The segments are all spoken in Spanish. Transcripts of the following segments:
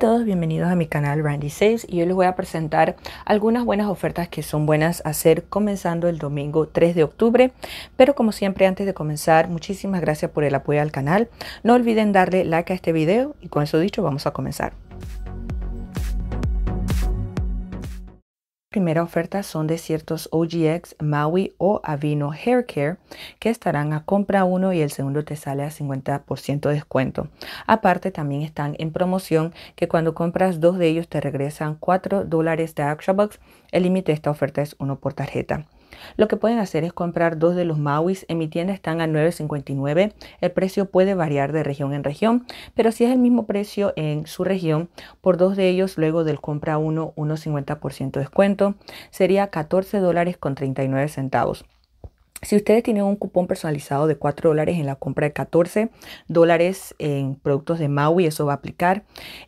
todos, bienvenidos a mi canal Randy Says y hoy les voy a presentar algunas buenas ofertas que son buenas hacer comenzando el domingo 3 de octubre. Pero como siempre antes de comenzar, muchísimas gracias por el apoyo al canal. No olviden darle like a este video y con eso dicho vamos a comenzar. primera oferta son de ciertos OGX, Maui o Avino Hair Care que estarán a compra uno y el segundo te sale a 50% de descuento. Aparte también están en promoción que cuando compras dos de ellos te regresan 4 dólares de Action El límite de esta oferta es uno por tarjeta. Lo que pueden hacer es comprar dos de los Mauis. En mi tienda están a 9.59. El precio puede variar de región en región, pero si es el mismo precio en su región, por dos de ellos luego del compra uno, unos 50% descuento, sería $14.39. dólares con centavos. Si ustedes tienen un cupón personalizado de 4 dólares en la compra de 14 dólares en productos de Maui, eso va a aplicar.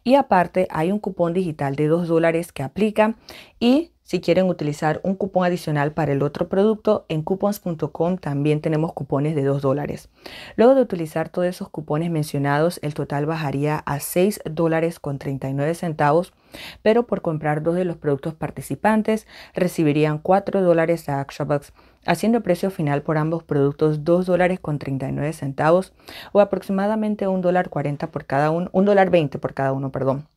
Y aparte hay un cupón digital de 2 dólares que aplica. Y si quieren utilizar un cupón adicional para el otro producto, en coupons.com también tenemos cupones de 2 dólares. Luego de utilizar todos esos cupones mencionados, el total bajaría a 6 dólares con 39 centavos, pero por comprar dos de los productos participantes recibirían 4 dólares a ActionBucks, haciendo el precio final por ambos productos 2 dólares con 39 centavos o aproximadamente 1 dólar por cada uno, un dólar 20 por cada uno, perdón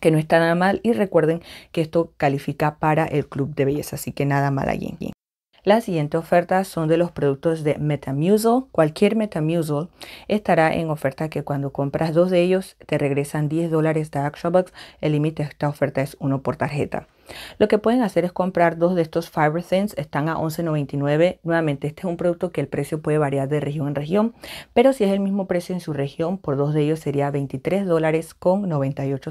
que no está nada mal y recuerden que esto califica para el club de belleza, así que nada mal allí. La siguiente oferta son de los productos de Metamucil. Cualquier Metamucil estará en oferta que cuando compras dos de ellos te regresan 10 dólares de ActionBox. El límite de esta oferta es uno por tarjeta. Lo que pueden hacer es comprar dos de estos Fiber Thins, están a $11.99. Nuevamente, este es un producto que el precio puede variar de región en región, pero si es el mismo precio en su región, por dos de ellos sería $23.98. dólares con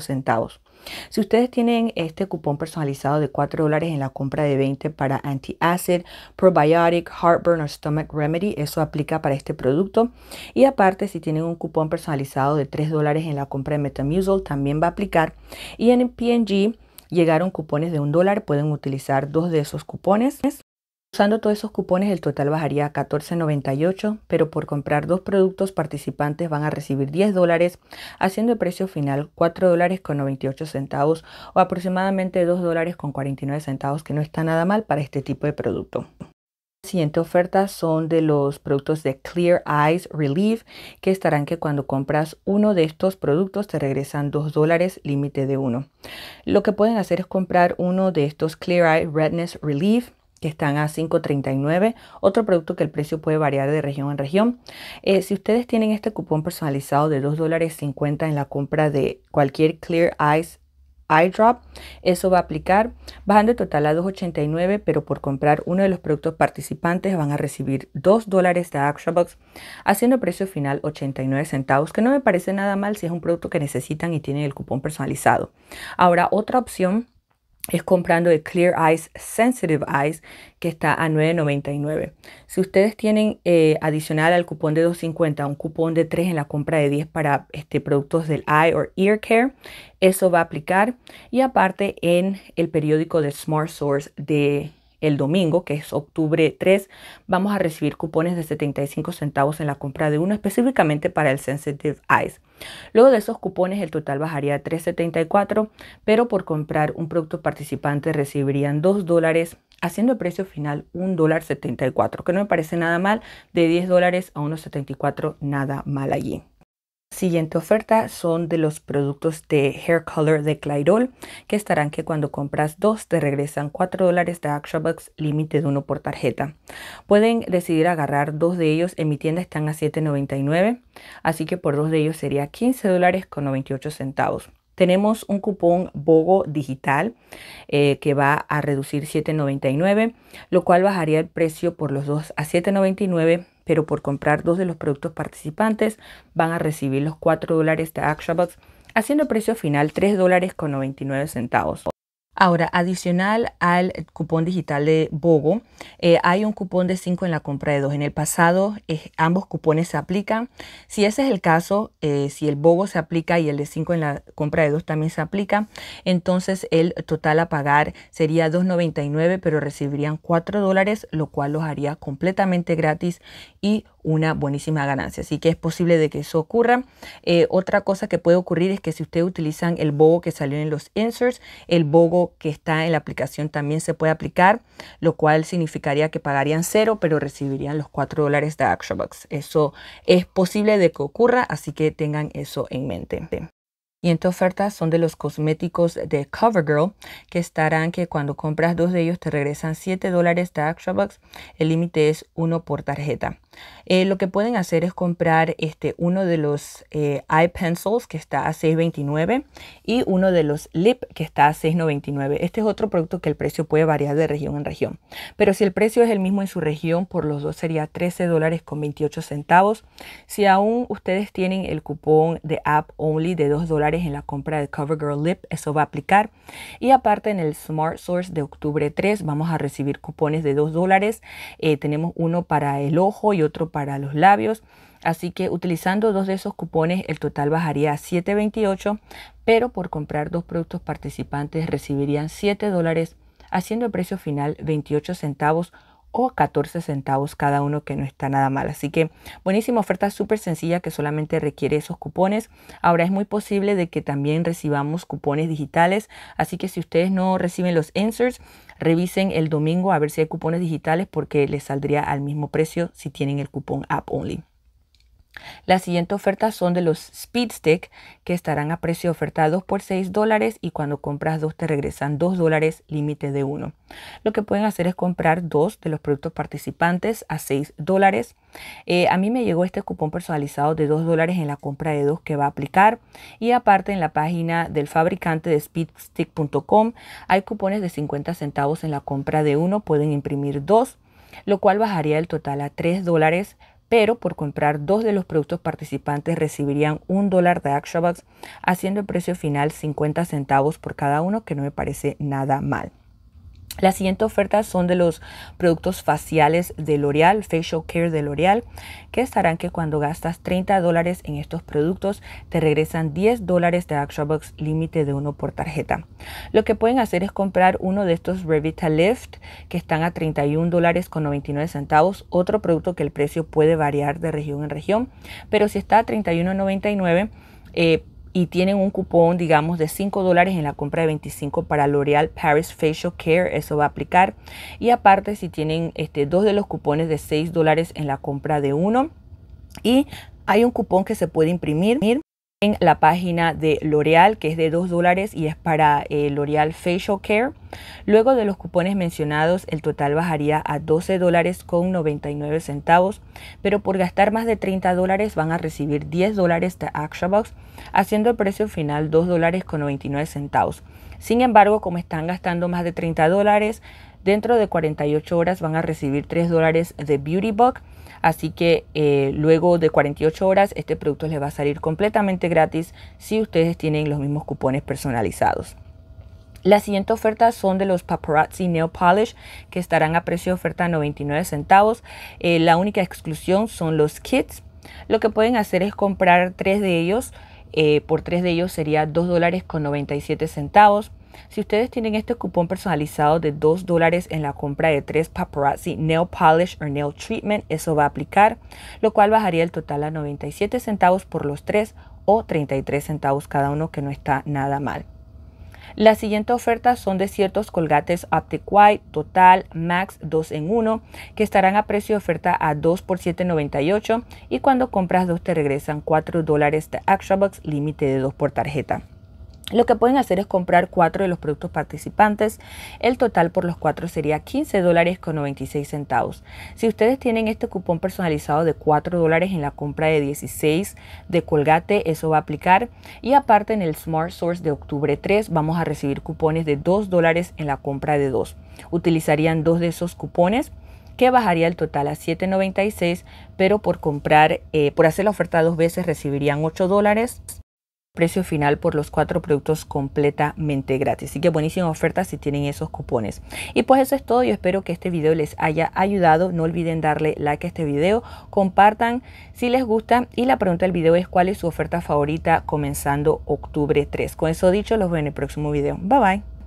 centavos. Si ustedes tienen este cupón personalizado de 4 dólares en la compra de 20 para antiacid, probiotic, heartburn o stomach remedy, eso aplica para este producto. Y aparte, si tienen un cupón personalizado de 3 dólares en la compra de Metamucil, también va a aplicar. Y en PNG, Llegaron cupones de un dólar, pueden utilizar dos de esos cupones. Usando todos esos cupones el total bajaría a 14.98, pero por comprar dos productos participantes van a recibir 10 dólares, haciendo el precio final 4 dólares con 98 centavos o aproximadamente 2 dólares con 49 centavos, que no está nada mal para este tipo de producto siguiente oferta son de los productos de Clear Eyes Relief, que estarán que cuando compras uno de estos productos te regresan 2 dólares, límite de uno. Lo que pueden hacer es comprar uno de estos Clear Eyes Redness Relief que están a 5.39, otro producto que el precio puede variar de región en región. Eh, si ustedes tienen este cupón personalizado de dólares 2.50 en la compra de cualquier Clear Eyes iDrop. Eso va a aplicar bajando el total a 2.89, pero por comprar uno de los productos participantes van a recibir 2 dólares de ActionBox, haciendo precio final 89 centavos, que no me parece nada mal si es un producto que necesitan y tienen el cupón personalizado. Ahora, otra opción es comprando el Clear Eyes Sensitive Eyes que está a $9.99. Si ustedes tienen eh, adicional al cupón de 2.50 un cupón de 3 en la compra de 10 para este, productos del Eye or Ear Care, eso va a aplicar. Y aparte en el periódico de Smart Source de el domingo, que es octubre 3, vamos a recibir cupones de 75 centavos en la compra de uno específicamente para el Sensitive Eyes. Luego de esos cupones el total bajaría a 3.74, pero por comprar un producto participante recibirían 2 dólares, haciendo el precio final 1.74, que no me parece nada mal, de 10 dólares a 1.74, nada mal allí. Siguiente oferta son de los productos de Hair Color de Clairol, que estarán que cuando compras dos te regresan 4 dólares de Action Bucks, límite de uno por tarjeta. Pueden decidir agarrar dos de ellos, en mi tienda están a $7.99, así que por dos de ellos sería 15 dólares con 98 centavos. Tenemos un cupón BOGO digital eh, que va a reducir $7.99, lo cual bajaría el precio por los dos a $7.99 pero por comprar dos de los productos participantes van a recibir los 4 dólares de box haciendo precio final 3 dólares con 99 centavos. Ahora, adicional al cupón digital de Bogo, eh, hay un cupón de 5 en la compra de 2. En el pasado, eh, ambos cupones se aplican. Si ese es el caso, eh, si el Bogo se aplica y el de 5 en la compra de 2 también se aplica, entonces el total a pagar sería 2,99, pero recibirían 4 dólares, lo cual los haría completamente gratis y una buenísima ganancia. Así que es posible de que eso ocurra. Eh, otra cosa que puede ocurrir es que si ustedes utilizan el BOGO que salió en los inserts, el BOGO que está en la aplicación también se puede aplicar, lo cual significaría que pagarían cero, pero recibirían los 4 dólares de ActionBox. Eso es posible de que ocurra, así que tengan eso en mente. Y en tu oferta son de los cosméticos de CoverGirl, que estarán que cuando compras dos de ellos te regresan 7 dólares de ActionBox. El límite es uno por tarjeta. Eh, lo que pueden hacer es comprar este, uno de los eh, eye pencils que está a $6.29 y uno de los lip que está a $6.99. Este es otro producto que el precio puede variar de región en región. Pero si el precio es el mismo en su región, por los dos sería $13.28 dólares centavos. Si aún ustedes tienen el cupón de app only de 2 dólares en la compra de CoverGirl Lip, eso va a aplicar. Y aparte en el Smart Source de octubre 3 vamos a recibir cupones de 2 dólares. Eh, tenemos uno para el ojo y otro para los labios. Así que utilizando dos de esos cupones el total bajaría a 7.28, pero por comprar dos productos participantes recibirían 7 dólares, haciendo el precio final 28 centavos o 14 centavos cada uno que no está nada mal. Así que buenísima oferta súper sencilla que solamente requiere esos cupones. Ahora es muy posible de que también recibamos cupones digitales, así que si ustedes no reciben los inserts, Revisen el domingo a ver si hay cupones digitales porque les saldría al mismo precio si tienen el cupón App Only. La siguiente oferta son de los Speed Stick, que estarán a precio de oferta 2 por 6 dólares y cuando compras dos te regresan 2 dólares límite de 1. Lo que pueden hacer es comprar dos de los productos participantes a 6 dólares. Eh, a mí me llegó este cupón personalizado de 2 dólares en la compra de dos que va a aplicar y aparte en la página del fabricante de speedstick.com hay cupones de 50 centavos en la compra de uno, pueden imprimir dos lo cual bajaría el total a 3 dólares, pero por comprar dos de los productos participantes recibirían un dólar de ActionBox, haciendo el precio final 50 centavos por cada uno, que no me parece nada mal. La siguiente ofertas son de los productos faciales de L'Oreal, Facial Care de L'Oreal, que estarán que cuando gastas 30 dólares en estos productos te regresan 10 dólares de Box, límite de uno por tarjeta. Lo que pueden hacer es comprar uno de estos Revitalift que están a 31 dólares con 99 centavos, otro producto que el precio puede variar de región en región, pero si está a 31.99 eh, y tienen un cupón, digamos, de 5 dólares en la compra de 25 para L'Oreal Paris Facial Care, eso va a aplicar. Y aparte, si tienen este, dos de los cupones de 6 dólares en la compra de uno. Y hay un cupón que se puede imprimir en la página de L'Oreal, que es de 2 dólares y es para eh, L'Oreal Facial Care. Luego de los cupones mencionados, el total bajaría a 12 dólares con 99 centavos, pero por gastar más de 30 dólares van a recibir 10 dólares de Action Box, haciendo el precio final 2 dólares con 99 centavos. Sin embargo, como están gastando más de 30 dólares, dentro de 48 horas van a recibir 3 dólares de Beauty Box Así que eh, luego de 48 horas este producto les va a salir completamente gratis si ustedes tienen los mismos cupones personalizados. La siguiente oferta son de los Paparazzi Nail Polish que estarán a precio de oferta 99 centavos. Eh, la única exclusión son los kits. Lo que pueden hacer es comprar tres de ellos. Eh, por tres de ellos sería 2 dólares con 97 centavos. Si ustedes tienen este cupón personalizado de 2 dólares en la compra de 3 paparazzi nail polish or nail treatment, eso va a aplicar, lo cual bajaría el total a 97 centavos por los 3 o 33 centavos cada uno, que no está nada mal. La siguiente oferta son de ciertos colgates Optic White Total Max 2 en 1 que estarán a precio de oferta a 2 por 7.98 y cuando compras dos te regresan 4 dólares de extra Box límite de 2 por tarjeta. Lo que pueden hacer es comprar cuatro de los productos participantes. El total por los cuatro sería 15 dólares con 96 centavos. Si ustedes tienen este cupón personalizado de 4 dólares en la compra de 16 de Colgate, eso va a aplicar. Y aparte en el Smart Source de octubre 3 vamos a recibir cupones de 2 dólares en la compra de 2. Utilizarían dos de esos cupones que bajaría el total a 7.96, pero por comprar, eh, por hacer la oferta dos veces recibirían 8 dólares precio final por los cuatro productos completamente gratis. Así que buenísima oferta si tienen esos cupones. Y pues eso es todo. Yo espero que este video les haya ayudado. No olviden darle like a este video. Compartan si les gusta. Y la pregunta del video es cuál es su oferta favorita comenzando octubre 3. Con eso dicho, los veo en el próximo video. Bye bye.